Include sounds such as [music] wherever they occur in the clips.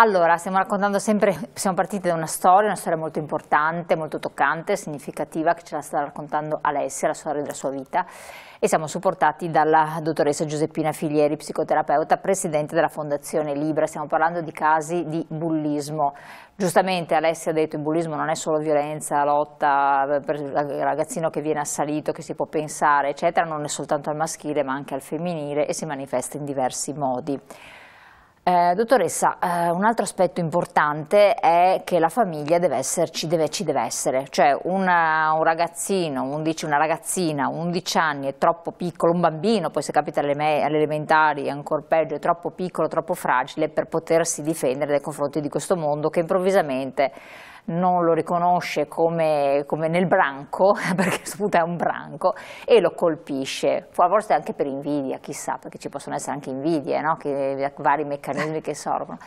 Allora, stiamo raccontando sempre, siamo partiti da una storia, una storia molto importante, molto toccante, significativa, che ce la sta raccontando Alessia, la storia della sua vita, e siamo supportati dalla dottoressa Giuseppina Filieri, psicoterapeuta, presidente della Fondazione Libra. Stiamo parlando di casi di bullismo. Giustamente Alessia ha detto che il bullismo non è solo violenza, lotta, ragazzino che viene assalito, che si può pensare, eccetera, non è soltanto al maschile ma anche al femminile e si manifesta in diversi modi. Eh, dottoressa, eh, un altro aspetto importante è che la famiglia deve esserci, deve, ci deve essere, cioè una, eh, un ragazzino, un, una ragazzina, 11 anni è troppo piccolo, un bambino, poi se capita alle, me, alle elementari è ancora peggio, è troppo piccolo, troppo fragile per potersi difendere nei confronti di questo mondo che improvvisamente non lo riconosce come, come nel branco, [laughs] perché Sputa è un branco, e lo colpisce, forse anche per invidia, chissà, perché ci possono essere anche invidie, no? che, vari meccanismi che sorgono.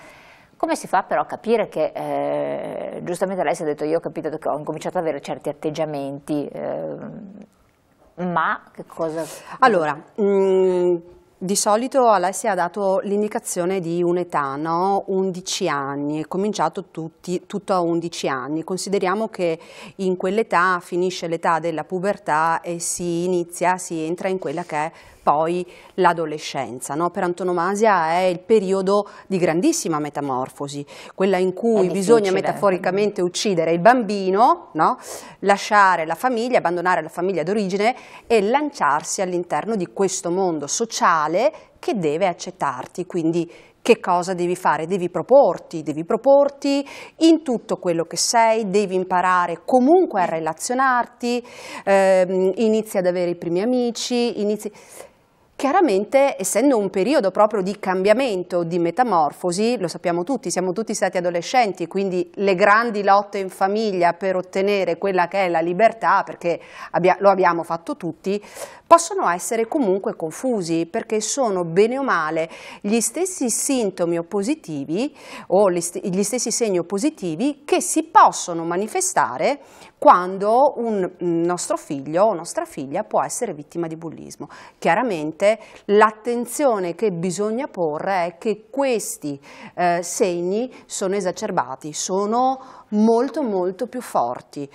Come si fa però a capire che, eh, giustamente lei si è detto, io ho capito che ho incominciato ad avere certi atteggiamenti, eh, ma che cosa... Allora, mh mhmm, di solito Alessia ha dato l'indicazione di un'età, no? 11 anni, è cominciato tutti, tutto a 11 anni. Consideriamo che in quell'età finisce l'età della pubertà e si inizia, si entra in quella che è poi l'adolescenza. No? Per antonomasia è il periodo di grandissima metamorfosi, quella in cui bisogna metaforicamente uccidere il bambino, no? lasciare la famiglia, abbandonare la famiglia d'origine e lanciarsi all'interno di questo mondo sociale che deve accettarti, quindi che cosa devi fare? Devi proporti, devi proporti in tutto quello che sei, devi imparare comunque a relazionarti, ehm, inizi ad avere i primi amici, inizi... Chiaramente, essendo un periodo proprio di cambiamento, di metamorfosi, lo sappiamo tutti, siamo tutti stati adolescenti, quindi le grandi lotte in famiglia per ottenere quella che è la libertà, perché abbia, lo abbiamo fatto tutti, possono essere comunque confusi perché sono bene o male gli stessi sintomi oppositivi o gli stessi segni oppositivi che si possono manifestare quando un nostro figlio o nostra figlia può essere vittima di bullismo. Chiaramente l'attenzione che bisogna porre è che questi eh, segni sono esacerbati, sono molto molto più forti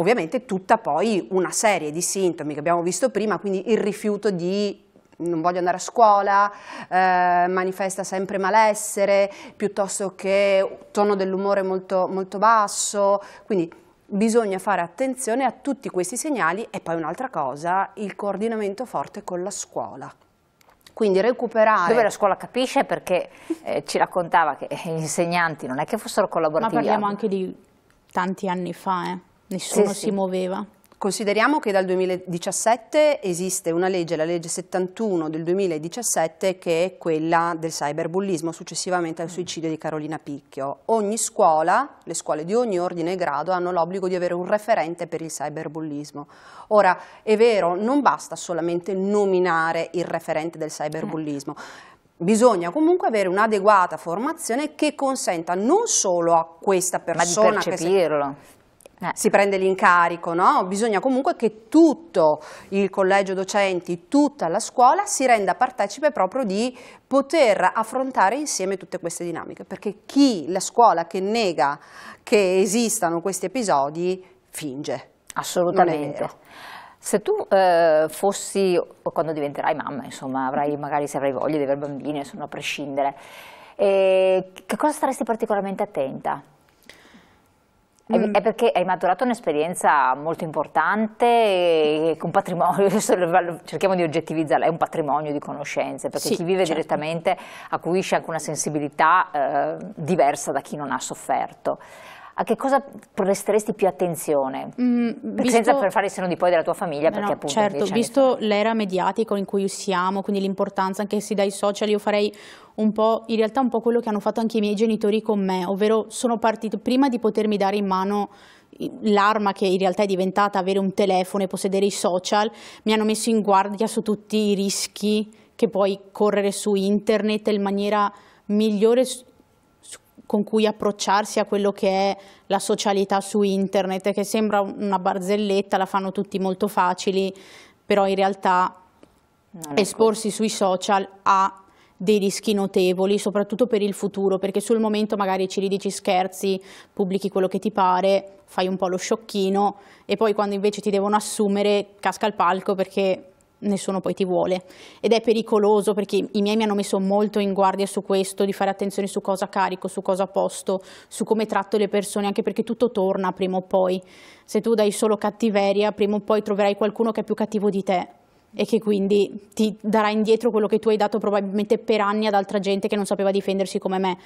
ovviamente tutta poi una serie di sintomi che abbiamo visto prima, quindi il rifiuto di non voglio andare a scuola, eh, manifesta sempre malessere, piuttosto che tono dell'umore molto, molto basso, quindi bisogna fare attenzione a tutti questi segnali e poi un'altra cosa, il coordinamento forte con la scuola. Quindi recuperare. Dove la scuola capisce perché eh, ci raccontava che gli insegnanti non è che fossero collaborativi. Ma parliamo anche di tanti anni fa, eh nessuno sì, si sì. muoveva. Consideriamo che dal 2017 esiste una legge, la legge 71 del 2017, che è quella del cyberbullismo, successivamente al mm. suicidio di Carolina Picchio. Ogni scuola, le scuole di ogni ordine e grado, hanno l'obbligo di avere un referente per il cyberbullismo. Ora, è vero, non basta solamente nominare il referente del cyberbullismo. Bisogna comunque avere un'adeguata formazione che consenta non solo a questa persona... Ma di percepirlo. Che se eh. si prende l'incarico, no? bisogna comunque che tutto il collegio docenti, tutta la scuola si renda partecipe proprio di poter affrontare insieme tutte queste dinamiche, perché chi, la scuola che nega che esistano questi episodi, finge. Assolutamente. Se tu eh, fossi, quando diventerai mamma, insomma, avrai, magari se avrai voglia di avere bambini, insomma, a prescindere, eh, che cosa staresti particolarmente attenta? Mm. È perché hai maturato un'esperienza molto importante e un patrimonio, [laughs] cerchiamo di oggettivizzarla, è un patrimonio di conoscenze, perché sì, chi vive certo. direttamente acuisce anche una sensibilità eh, diversa da chi non ha sofferto a che cosa presteresti più attenzione? Mm, visto, senza per fare il seno di poi della tua famiglia, perché no, appunto... Certo, visto l'era mediatica in cui siamo, quindi l'importanza anche se dai social, io farei un po', in realtà un po' quello che hanno fatto anche i miei genitori con me, ovvero sono partito prima di potermi dare in mano l'arma che in realtà è diventata avere un telefono e possedere i social, mi hanno messo in guardia su tutti i rischi che puoi correre su internet in maniera migliore con cui approcciarsi a quello che è la socialità su internet, che sembra una barzelletta, la fanno tutti molto facili, però in realtà esporsi così. sui social ha dei rischi notevoli, soprattutto per il futuro, perché sul momento magari ci ridici scherzi, pubblichi quello che ti pare, fai un po' lo sciocchino e poi quando invece ti devono assumere casca il palco perché nessuno poi ti vuole ed è pericoloso perché i miei mi hanno messo molto in guardia su questo, di fare attenzione su cosa carico, su cosa posto, su come tratto le persone, anche perché tutto torna prima o poi. Se tu dai solo cattiveria, prima o poi troverai qualcuno che è più cattivo di te e che quindi ti darà indietro quello che tu hai dato probabilmente per anni ad altra gente che non sapeva difendersi come me.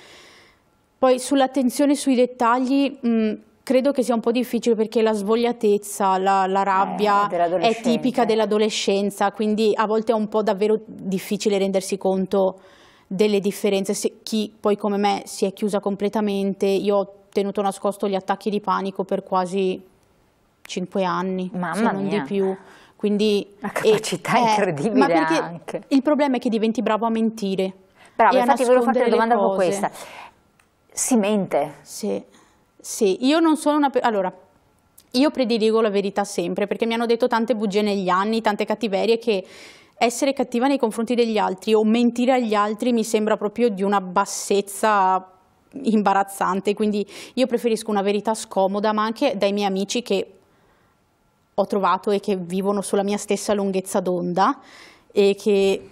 Poi sull'attenzione sui dettagli... Mh, mm, credo che sia un po' difficile perché la svogliatezza, la, la eh, rabbia eh, è tipica dell'adolescenza, quindi a volte è un po' davvero difficile rendersi conto delle differenze. Se chi poi come me si è chiusa completamente, io ho tenuto nascosto gli attacchi di panico per quasi cinque anni, Mamma se non mia. di più. Quindi, Una capacità e, eh, incredibile eh, ma perché anche. Il problema è che diventi bravo a mentire. Bravo, infatti volevo farti una domanda con questa. Si mente. Sì. Sì, io non sono una... Allora, io prediligo la verità sempre perché mi hanno detto tante bugie negli anni, tante cattiverie che essere cattiva nei confronti degli altri o mentire agli altri mi sembra proprio di una bassezza imbarazzante, quindi io preferisco una verità scomoda, ma anche dai miei amici che ho trovato e che vivono sulla mia stessa lunghezza d'onda e che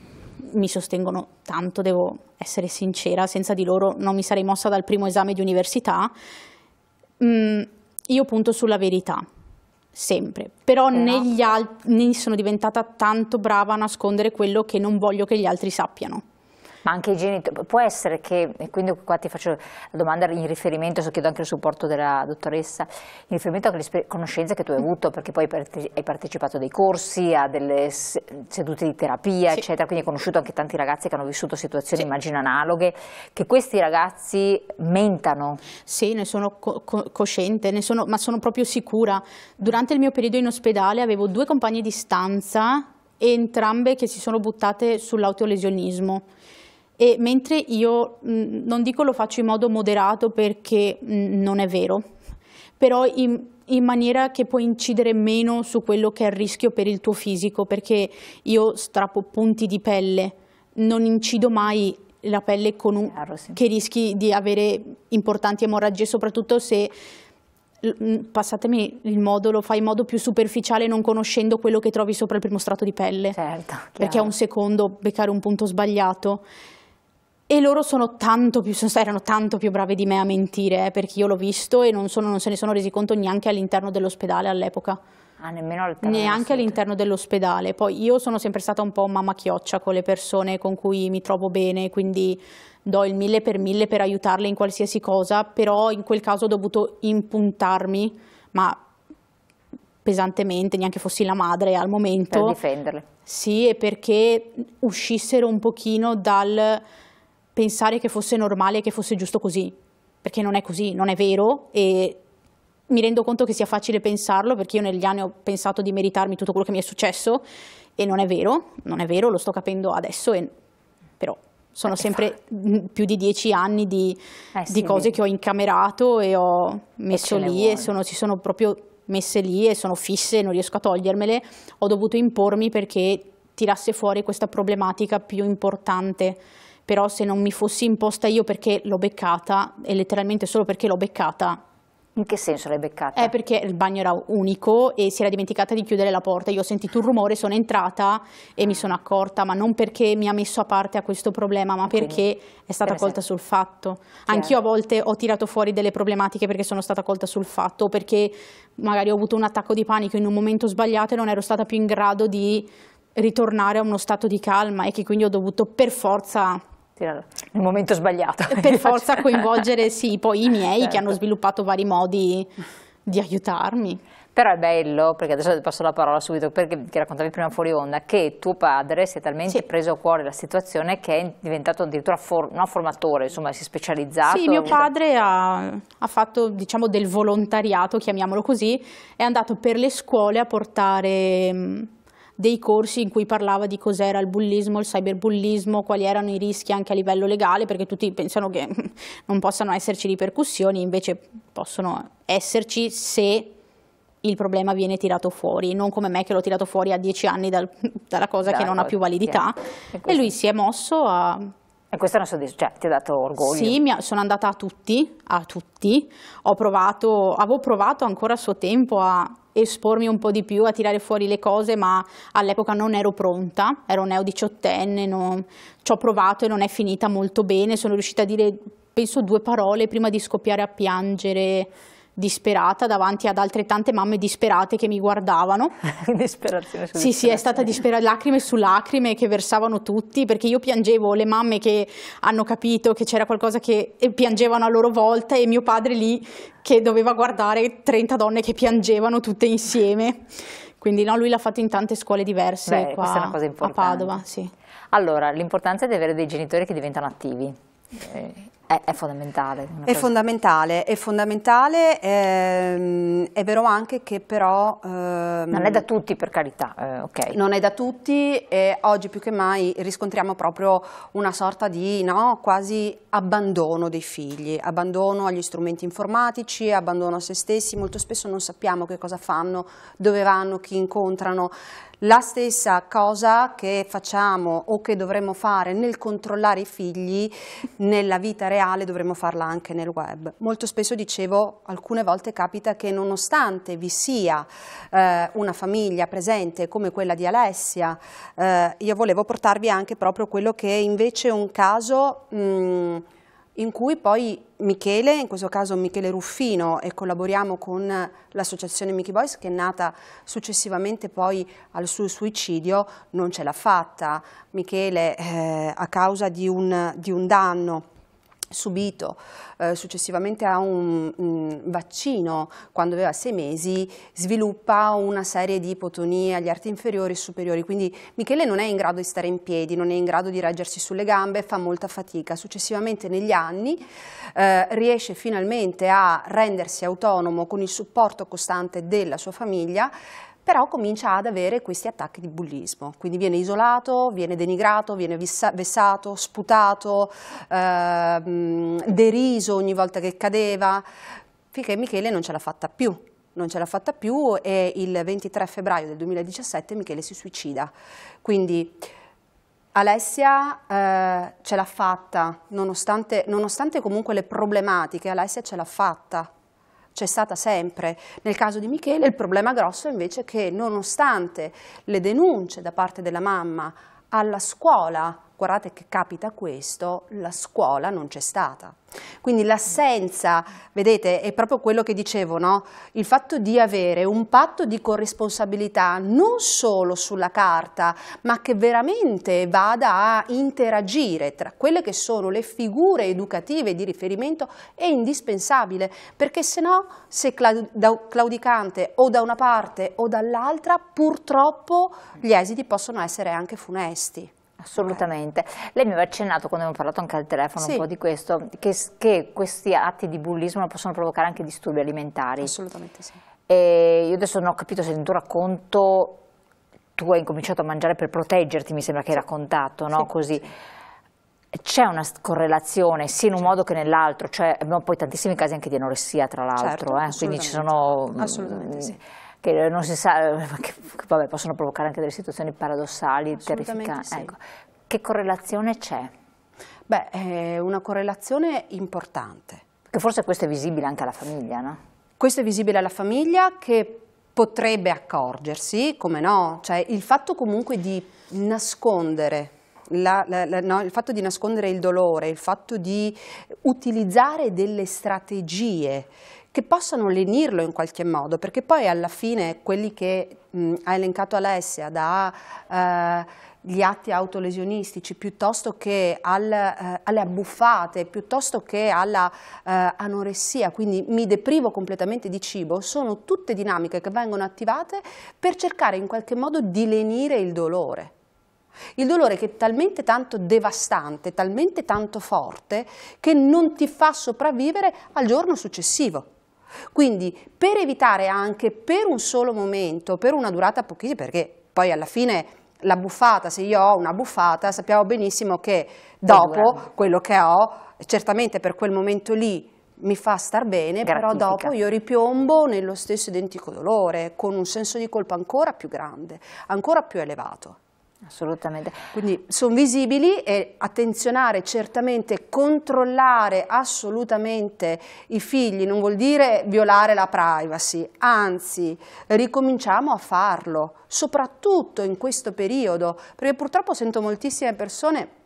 mi sostengono tanto, devo essere sincera, senza di loro non mi sarei mossa dal primo esame di università mh, mm, io punto sulla verità, sempre, però eh negli no. al- sono diventata tanto brava a nascondere quello che non voglio che gli altri sappiano ma anche i genitori, può essere che, e quindi qua ti faccio la domanda in riferimento, so chiedo anche il supporto della dottoressa, in riferimento alle conoscenze che tu hai avuto, perché poi hai partecipato a dei corsi, a delle sedute di terapia, sì. eccetera, quindi hai conosciuto anche tanti ragazzi che hanno vissuto situazioni, sì. immagino, analoghe, che questi ragazzi mentano. Sì, ne sono co cosciente, ne sono, ma sono proprio sicura. Durante il mio periodo in ospedale avevo due compagne di stanza entrambe che si sono buttate sull'autolesionismo e mentre io mh, mm, non dico lo faccio in modo moderato perché mh, mm, non è vero, però in, in maniera che può incidere meno su quello che è il rischio per il tuo fisico, perché io strappo punti di pelle, non incido mai la pelle con un... Claro, sì. che rischi di avere importanti emorragie, soprattutto se mm, passatemi il modo, lo fai in modo più superficiale non conoscendo quello che trovi sopra il primo strato di pelle. Certo, perché a un secondo beccare un punto sbagliato e loro sono tanto più, sono, erano tanto più brave di me a mentire, eh, perché io l'ho visto e non, sono, non, se ne sono resi conto neanche all'interno dell'ospedale all'epoca. Ah, nemmeno all'interno Neanche all'interno dell'ospedale. Poi io sono sempre stata un po' mamma chioccia con le persone con cui mi trovo bene, quindi do il mille per mille per aiutarle in qualsiasi cosa, però in quel caso ho dovuto impuntarmi, ma pesantemente, neanche fossi la madre al momento. Per difenderle. Sì, e perché uscissero un pochino dal pensare che fosse normale e che fosse giusto così, perché non è così, non è vero e mi rendo conto che sia facile pensarlo perché io negli anni ho pensato di meritarmi tutto quello che mi è successo e non è vero, non è vero, lo sto capendo adesso, e, però sono eh, sempre più di dieci anni di, eh sì, di cose che ho incamerato e ho messo e lì e sono, si sono proprio messe lì e sono fisse, non riesco a togliermele, ho dovuto impormi perché tirasse fuori questa problematica più importante però se non mi fossi imposta io perché l'ho beccata, e letteralmente solo perché l'ho beccata, in che senso l'hai beccata? È perché il bagno era unico e si era dimenticata di chiudere la porta. Io ho sentito un rumore, sono entrata e mi sono accorta, ma non perché mi ha messo a parte a questo problema, ma Quindi, perché è stata per colta sul fatto. Anch'io a volte ho tirato fuori delle problematiche perché sono stata colta sul fatto, o perché magari ho avuto un attacco di panico in un momento sbagliato e non ero stata più in grado di ritornare a uno stato di calma e che quindi ho dovuto per forza nel momento sbagliato. Per [laughs] forza coinvolgere sì, poi i miei certo. che hanno sviluppato vari modi di aiutarmi. Però è bello, perché adesso ti passo la parola subito, perché ti raccontavi prima fuori onda, che tuo padre si è talmente sì. preso a cuore la situazione che è diventato addirittura for no, formatore, insomma si è specializzato. Sì, mio padre ha, ha, fatto diciamo del volontariato, chiamiamolo così, è andato per le scuole a portare dei corsi in cui parlava di cos'era il bullismo, il cyberbullismo, quali erano i rischi anche a livello legale, perché tutti pensano che [laughs] non possano esserci ripercussioni, invece possono esserci se il problema viene tirato fuori, non come me che l'ho tirato fuori a dieci anni dal, [laughs] dalla cosa da che non cosa, ha più validità. [laughs] E lui si è mosso a e questa è una soddisfazione, cioè, ti ha dato orgoglio? Sì, mia, sono andata a tutti, a tutti. Ho provato, avevo provato ancora a suo tempo a espormi un po' di più, a tirare fuori le cose, ma all'epoca non ero pronta, ero neo diciottenne, ci ho provato e non è finita molto bene, sono riuscita a dire penso due parole prima di scoppiare a piangere disperata davanti ad altre tante mamme disperate che mi guardavano. [laughs] disperazione su Sì, sì, è stata disperazione, lacrime su lacrime che versavano tutti, perché io piangevo le mamme che hanno capito che c'era qualcosa che piangevano a loro volta e mio padre lì che doveva guardare 30 donne che piangevano tutte insieme. Quindi no, lui l'ha fatto in tante scuole diverse Beh, qua, questa è una cosa importante. a Padova. Sì. Allora, l'importanza è di avere dei genitori che diventano attivi. Eh è, è fondamentale. È fondamentale, è fondamentale, ehm, è vero anche che però... Ehm, non è da tutti per carità, eh, ok. Non è da tutti e oggi più che mai riscontriamo proprio una sorta di no, quasi abbandono dei figli, abbandono agli strumenti informatici, abbandono a se stessi, molto spesso non sappiamo che cosa fanno, dove vanno, chi incontrano. La stessa cosa che facciamo o che dovremmo fare nel controllare i figli nella vita reale reale dovremmo farla anche nel web. Molto spesso dicevo, alcune volte capita che nonostante vi sia eh, una famiglia presente come quella di Alessia, eh, io volevo portarvi anche proprio quello che è invece un caso mh, mm, in cui poi Michele, in questo caso Michele Ruffino e collaboriamo con l'associazione Mickey Boys che è nata successivamente poi al suo suicidio, non ce l'ha fatta Michele eh, a causa di un, di un danno subito eh, successivamente a un, un, vaccino quando aveva sei mesi sviluppa una serie di ipotonie agli arti inferiori e superiori quindi Michele non è in grado di stare in piedi non è in grado di reggersi sulle gambe fa molta fatica successivamente negli anni eh, riesce finalmente a rendersi autonomo con il supporto costante della sua famiglia però comincia ad avere questi attacchi di bullismo, quindi viene isolato, viene denigrato, viene vessato, sputato, ehm, deriso ogni volta che cadeva, finché Michele non ce l'ha fatta più. Non ce l'ha fatta più e il 23 febbraio del 2017 Michele si suicida. Quindi Alessia eh, ce l'ha fatta, nonostante, nonostante comunque le problematiche, Alessia ce l'ha fatta, c'è stata sempre. Nel caso di Michele il problema grosso invece è che nonostante le denunce da parte della mamma alla scuola guardate che capita questo, la scuola non c'è stata. Quindi l'assenza, vedete, è proprio quello che dicevo, no? il fatto di avere un patto di corresponsabilità non solo sulla carta, ma che veramente vada a interagire tra quelle che sono le figure educative di riferimento è indispensabile, perché se no, se claudicante o da una parte o dall'altra, purtroppo gli esiti possono essere anche funesti. Assolutamente. Lei mi aveva accennato quando abbiamo parlato anche al telefono sì. un po' di questo, che, che, questi atti di bullismo possono provocare anche disturbi alimentari. Assolutamente sì. E io adesso non ho capito se nel tuo racconto tu hai incominciato a mangiare per proteggerti, mi sembra che hai raccontato, no? Sì, Così. Sì. C'è una correlazione sia in un certo. modo che nell'altro, cioè abbiamo poi tantissimi casi anche di anoressia tra l'altro, certo, eh? quindi ci sono... Assolutamente mm, sì che non si sa, [laughs] che, vabbè, possono provocare anche delle situazioni paradossali, terrificanti. Sì. Ecco. Che correlazione c'è? Beh, è eh, una correlazione importante. Che forse questo è visibile anche alla famiglia, no? Questo è visibile alla famiglia che potrebbe accorgersi, come no? Cioè il fatto comunque di nascondere la, la, la, no, il fatto di nascondere il dolore, il fatto di utilizzare delle strategie che possano lenirlo in qualche modo, perché poi alla fine quelli che mh, ha elencato Alessia da... Eh, gli atti autolesionistici piuttosto che al, eh, alle abbuffate, piuttosto che alla eh, anoressia, quindi mi deprivo completamente di cibo, sono tutte dinamiche che vengono attivate per cercare in qualche modo di lenire il dolore. Il dolore che è talmente tanto devastante, talmente tanto forte, che non ti fa sopravvivere al giorno successivo. Quindi per evitare anche per un solo momento, per una durata pochissima, perché poi alla fine la buffata, se io ho una buffata, sappiamo benissimo che dopo quello che ho, certamente per quel momento lì mi fa star bene, Gratifica. però dopo io ripiombo nello stesso identico dolore, con un senso di colpa ancora più grande, ancora più elevato. Assolutamente. Quindi sono visibili e attenzionare, certamente controllare assolutamente i figli non vuol dire violare la privacy, anzi ricominciamo a farlo, soprattutto in questo periodo, perché purtroppo sento moltissime persone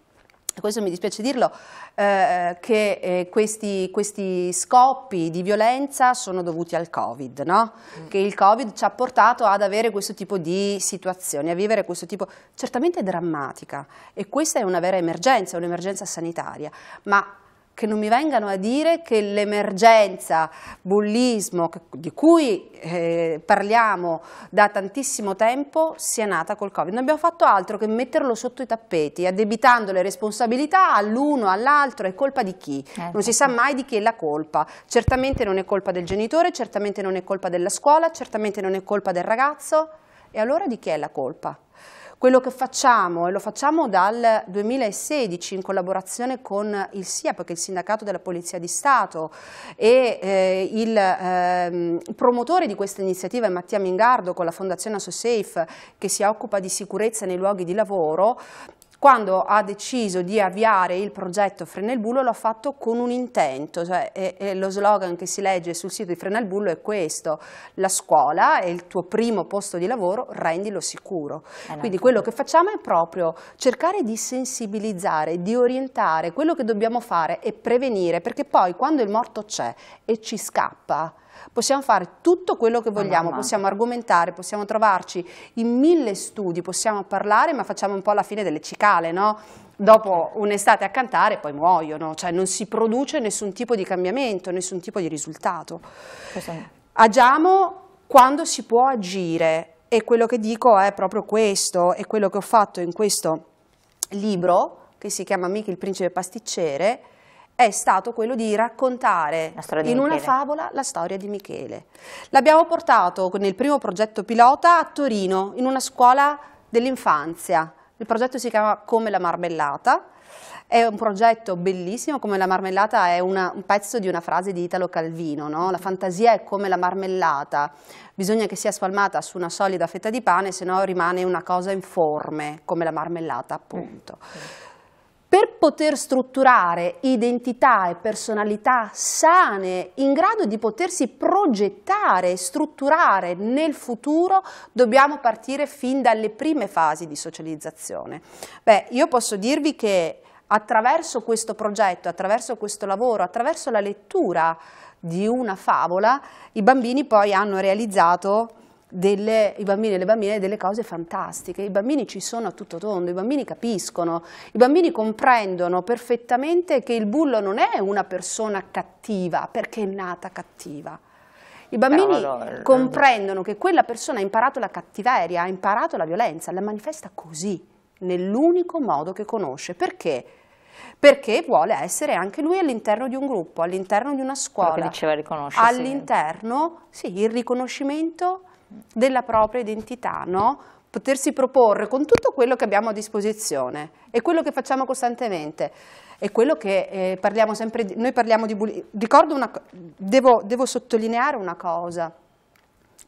questo mi dispiace dirlo, eh, che eh, questi, questi, scoppi di violenza sono dovuti al Covid, no? mm. che il Covid ci ha portato ad avere questo tipo di situazioni, a vivere questo tipo, certamente drammatica, e questa è una vera emergenza, un'emergenza sanitaria, ma che non mi vengano a dire che l'emergenza bullismo di cui eh, parliamo da tantissimo tempo sia nata col Covid. Non abbiamo fatto altro che metterlo sotto i tappeti, addebitando le responsabilità all'uno, all'altro, è colpa di chi? Eh, non si sa mai di chi è la colpa. Certamente non è colpa del genitore, certamente non è colpa della scuola, certamente non è colpa del ragazzo. E allora di chi è la colpa? Quello che facciamo, e lo facciamo dal 2016 in collaborazione con il SIAP, che è il Sindacato della Polizia di Stato e eh, il eh, promotore di questa iniziativa è Mattia Mingardo con la Fondazione AssoSafe che si occupa di sicurezza nei luoghi di lavoro, quando ha deciso di avviare il progetto Frenelbullo l'ha fatto con un intento, cioè, e, e lo slogan che si legge sul sito di Bullo è questo, la scuola è il tuo primo posto di lavoro, rendilo sicuro. Eh, Quindi quello che facciamo è proprio cercare di sensibilizzare, di orientare, quello che dobbiamo fare è prevenire, perché poi quando il morto c'è e ci scappa, Possiamo fare tutto quello che vogliamo, possiamo argomentare, possiamo trovarci in mille studi, possiamo parlare, ma facciamo un po' la fine delle cicale, no? Dopo un'estate a cantare poi muoiono, cioè non si produce nessun tipo di cambiamento, nessun tipo di risultato. Agiamo quando si può agire e quello che dico è proprio questo, è quello che ho fatto in questo libro che si chiama Michi il principe pasticcere, è stato quello di raccontare di in una favola la storia di Michele. L'abbiamo portato nel primo progetto pilota a Torino, in una scuola dell'infanzia. Il progetto si chiama Come la marmellata. È un progetto bellissimo, come la marmellata è una, un pezzo di una frase di Italo Calvino, no? la fantasia è come la marmellata, bisogna che sia spalmata su una solida fetta di pane, se no rimane una cosa informe, come la marmellata appunto. Mm. Per poter strutturare identità e personalità sane, in grado di potersi progettare e strutturare nel futuro, dobbiamo partire fin dalle prime fasi di socializzazione. Beh, io posso dirvi che attraverso questo progetto, attraverso questo lavoro, attraverso la lettura di una favola, i bambini poi hanno realizzato delle, i bambini e le bambine delle cose fantastiche, i bambini ci sono a tutto tondo, i bambini capiscono, i bambini comprendono perfettamente che il bullo non è una persona cattiva perché è nata cattiva. I bambini no, no, no, comprendono che quella persona ha imparato la cattiveria, ha imparato la violenza, la manifesta così, nell'unico modo che conosce. Perché? Perché vuole essere anche lui all'interno di un gruppo, all'interno di una scuola. Quello che diceva riconoscersi. All'interno, sì, il riconoscimento della propria identità, no? potersi proporre con tutto quello che abbiamo a disposizione e quello che facciamo costantemente e quello che eh, parliamo sempre di, noi parliamo di bullismo. Ricordo una devo, devo sottolineare una cosa.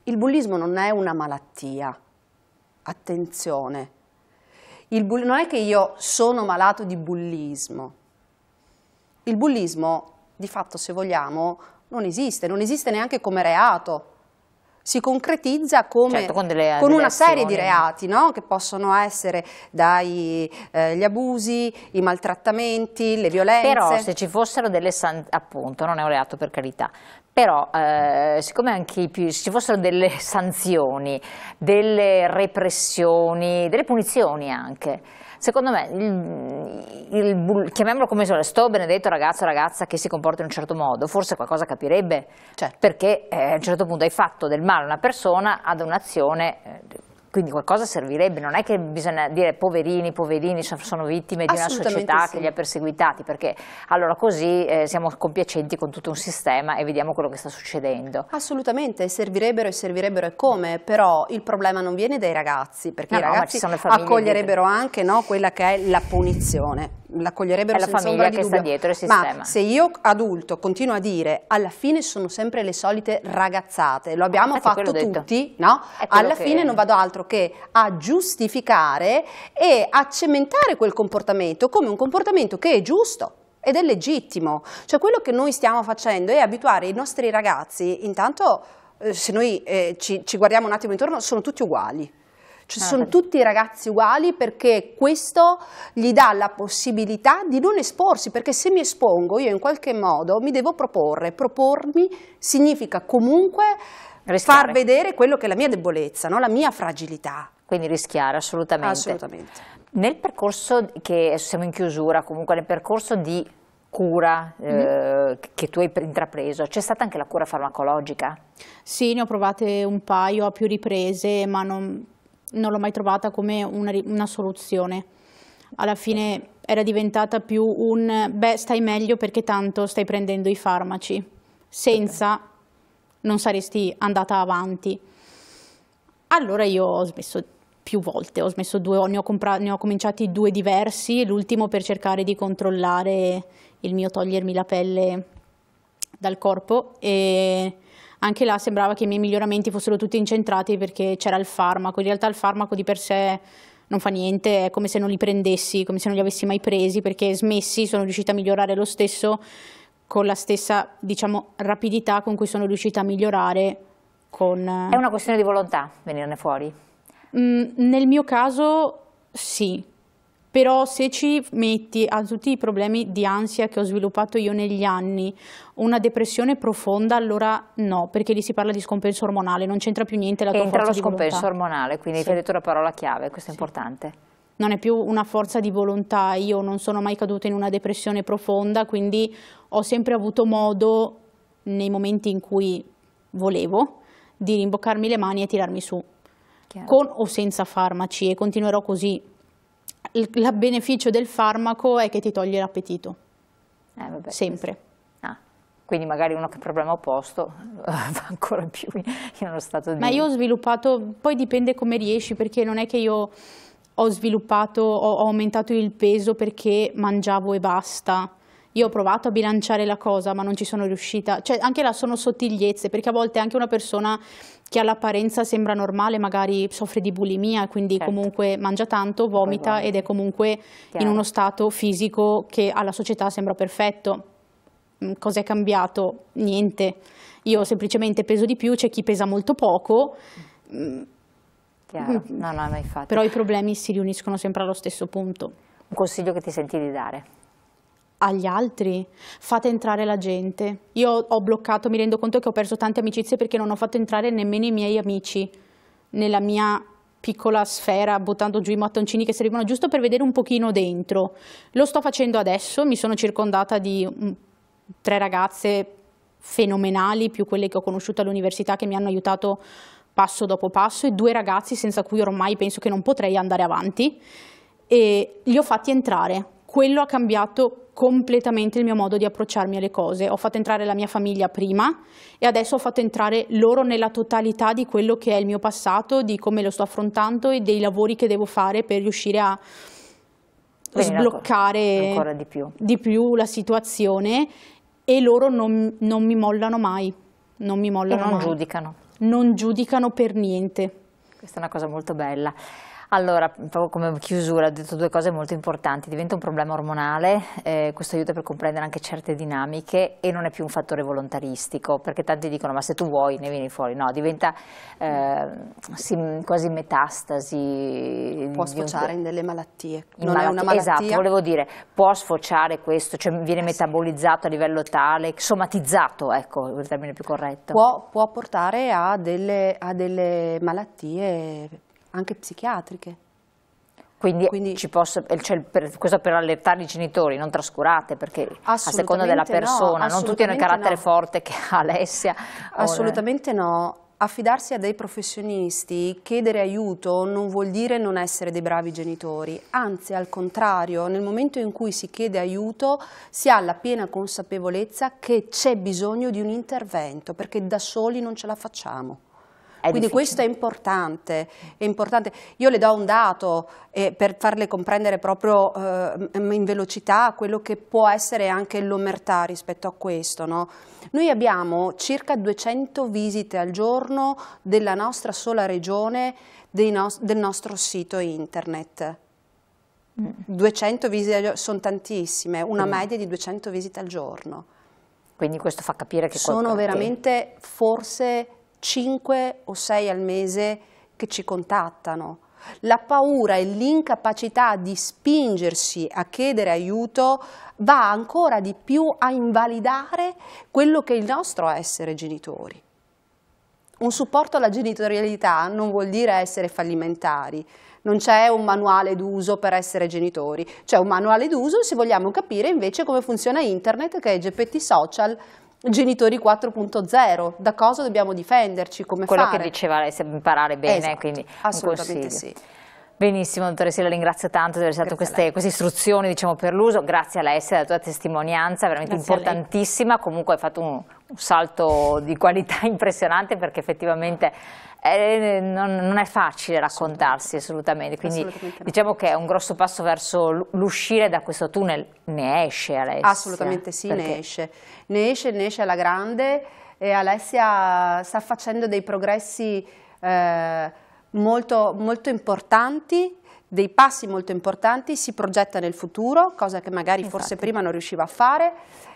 Il bullismo non è una malattia. Attenzione. Il bull, non è che io sono malato di bullismo. Il bullismo, di fatto, se vogliamo, non esiste, non esiste neanche come reato si concretizza come, certo, con, delle, con delle una azioni. serie di reati no? che possono essere dagli eh, abusi, i maltrattamenti, le violenze. Però se ci fossero delle sanzioni, appunto, non è un reato per carità, però eh, siccome anche più, se ci fossero delle [laughs] sanzioni, delle repressioni, delle punizioni anche, secondo me, il, il, chiamiamolo come sono, sto benedetto ragazzo o ragazza che si comporta in un certo modo, forse qualcosa capirebbe, certo. perché eh, a un certo punto hai fatto del male a una persona ad un'azione... Eh, quindi qualcosa servirebbe, non è che bisogna dire poverini, poverini, sono vittime di una società sì. che li ha perseguitati, perché allora così eh, siamo compiacenti con tutto un sistema e vediamo quello che sta succedendo. Assolutamente, servirebbero e servirebbero e come, però il problema non viene dai ragazzi, perché no, i ragazzi no, accoglierebbero anche no, quella che è la punizione l'accoglierebbero senza famiglia ombra di che sta dietro il sistema. Ma se io adulto continuo a dire alla fine sono sempre le solite ragazzate, lo abbiamo ah, fatto tutti, no? Alla che... fine non vado altro che a giustificare e a cementare quel comportamento come un comportamento che è giusto ed è legittimo. Cioè quello che noi stiamo facendo è abituare i nostri ragazzi, intanto eh, se noi eh, ci, ci guardiamo un attimo intorno, sono tutti uguali. Cioè ah, sono per... tutti ragazzi uguali perché questo gli dà la possibilità di non esporsi, perché se mi espongo io in qualche modo mi devo proporre, propormi significa comunque rischiare. far vedere quello che è la mia debolezza, no? la mia fragilità. Quindi rischiare assolutamente. assolutamente. Nel percorso che siamo in chiusura, comunque nel percorso di cura eh, mm-hmm. che tu hai intrapreso, c'è stata anche la cura farmacologica? Sì, ne ho provate un paio a più riprese, ma non, non l'ho mai trovata come una, una soluzione. Alla fine era diventata più un beh stai meglio perché tanto stai prendendo i farmaci, senza non saresti andata avanti. Allora io ho smesso più volte, ho smesso due, ne ho, ne ho cominciati due diversi, l'ultimo per cercare di controllare il mio togliermi la pelle dal corpo e anche là sembrava che i miei miglioramenti fossero tutti incentrati perché c'era il farmaco, in realtà il farmaco di per sé non fa niente, è come se non li prendessi, come se non li avessi mai presi perché smessi sono riuscita a migliorare lo stesso con la stessa diciamo, rapidità con cui sono riuscita a migliorare con... Eh, è una questione di volontà venirne fuori? Mm, nel mio caso sì, però se ci metti a tutti i problemi di ansia che ho sviluppato io negli anni, una depressione profonda, allora no, perché lì si parla di scompenso ormonale, non c'entra più niente la tua Entra forza di volontà. Entra lo scompenso ormonale, quindi sì. hai detto la parola chiave, questo è sì. importante non è più una forza di volontà, io non sono mai caduta in una depressione profonda, quindi ho sempre avuto modo, nei momenti in cui volevo, di rimboccarmi le mani e tirarmi su, Chiaro. con o senza farmaci e continuerò così il, il beneficio del farmaco è che ti toglie l'appetito, eh, sempre. Ah, quindi magari uno che ha un problema opposto [laughs] va ancora più in uno stato di... Ma io ho sviluppato, poi dipende come riesci, perché non è che io ho sviluppato, ho, ho aumentato il peso perché mangiavo e basta, io ho provato a bilanciare la cosa, ma non ci sono riuscita. Cioè, anche là sono sottigliezze, perché a volte anche una persona che all'apparenza sembra normale, magari soffre di bulimia, quindi certo. comunque mangia tanto, vomita ed è comunque Chiaro. in uno stato fisico che alla società sembra perfetto. Mm, cos'è cambiato? Niente. Io semplicemente peso di più, c'è chi pesa molto poco. Chiaro, mm. no, no, mai fatto. Però i problemi si riuniscono sempre allo stesso punto. Un consiglio che ti senti di dare? agli altri, fate entrare la gente. Io ho bloccato, mi rendo conto che ho perso tante amicizie perché non ho fatto entrare nemmeno i miei amici nella mia piccola sfera, buttando giù i mattoncini che servivano giusto per vedere un pochino dentro. Lo sto facendo adesso, mi sono circondata di mm, tre ragazze fenomenali, più quelle che ho conosciuto all'università che mi hanno aiutato passo dopo passo e due ragazzi senza cui ormai penso che non potrei andare avanti e li ho fatti entrare. Quello ha cambiato completamente il mio modo di approcciarmi alle cose. Ho fatto entrare la mia famiglia prima e adesso ho fatto entrare loro nella totalità di quello che è il mio passato, di come lo sto affrontando e dei lavori che devo fare per riuscire a Bene, ecco, sbloccare ancora, di, più. di, più. la situazione e loro non, non mi mollano mai. Non mi mollano e non mai. giudicano. Non giudicano per niente. Questa è una cosa molto bella. Allora, proprio come chiusura, ho detto due cose molto importanti. Diventa un problema ormonale, eh, questo aiuta per comprendere anche certe dinamiche e non è più un fattore volontaristico, perché tanti dicono ma se tu vuoi ne vieni fuori. No, diventa eh, sim, quasi metastasi. Può sfociare un... in delle malattie. In non malattie, è una malattia. Esatto, volevo dire, può sfociare questo, cioè viene eh, metabolizzato sì. a livello tale, somatizzato, ecco, il termine più corretto. Può, può portare a delle, a delle malattie anche psichiatriche. Quindi, Quindi posso, eh, cioè, per, questo per allertare i genitori, non trascurate, perché a seconda della persona, no, non tutti hanno il carattere no. forte che ha Alessia. Assolutamente no. Affidarsi a dei professionisti, chiedere aiuto non vuol dire non essere dei bravi genitori, anzi al contrario, nel momento in cui si chiede aiuto si ha la piena consapevolezza che c'è bisogno di un intervento perché da soli non ce la facciamo. È Quindi questo è importante, è importante, Io le do un dato eh, per farle comprendere proprio eh, in velocità quello che può essere anche l'omertà rispetto a questo. No? Noi abbiamo circa 200 visite al giorno della nostra sola regione no del nostro sito internet. 200 mm. visite sono tantissime, una media di 200 visite al giorno. Quindi questo fa capire che... Sono veramente forse 5 o 6 al mese che ci contattano. La paura e l'incapacità di spingersi a chiedere aiuto va ancora di più a invalidare quello che è il nostro essere genitori. Un supporto alla genitorialità non vuol dire essere fallimentari, non c'è un manuale d'uso per essere genitori, c'è un manuale d'uso se vogliamo capire invece come funziona internet che è GPT Social genitori 4.0, da cosa dobbiamo difenderci, come Quello fare. Quello che diceva lei, imparare bene, esatto, quindi assolutamente sì. Benissimo, dottoressa, la ringrazio tanto di aver dato queste, queste, istruzioni diciamo, per l'uso, grazie a lei e alla tua testimonianza, veramente grazie importantissima, comunque hai fatto un, un salto di qualità [laughs] impressionante perché effettivamente eh, non, non, è facile raccontarsi assolutamente, quindi assolutamente diciamo no. che è un grosso passo verso l'uscire da questo tunnel, ne esce Alessia. Assolutamente sì, perché... ne esce ne esce, ne esce alla grande e Alessia sta facendo dei progressi eh, molto, molto importanti dei passi molto importanti, si progetta nel futuro, cosa che magari Infatti. forse prima non riusciva a fare,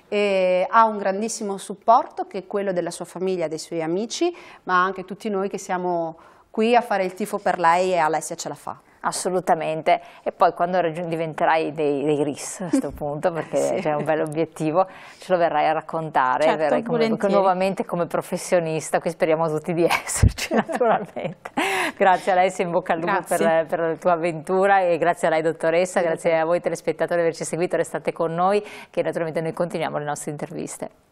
E ha un grandissimo supporto che è quello della sua famiglia, dei suoi amici, ma anche tutti noi che siamo qui a fare il tifo per lei e Alessia ce la fa. Assolutamente. E poi quando diventerai dei, dei RIS a questo [laughs] punto, perché sì. c'è un bel obiettivo, ce lo verrai a raccontare, certo, verrai come, nuovamente come professionista, qui speriamo tutti di [laughs] esserci [laughs] naturalmente. grazie a lei, in bocca al lupo per, per, la tua avventura e grazie a lei dottoressa, grazie a voi telespettatori per averci seguito, restate con noi che naturalmente noi continuiamo le nostre interviste.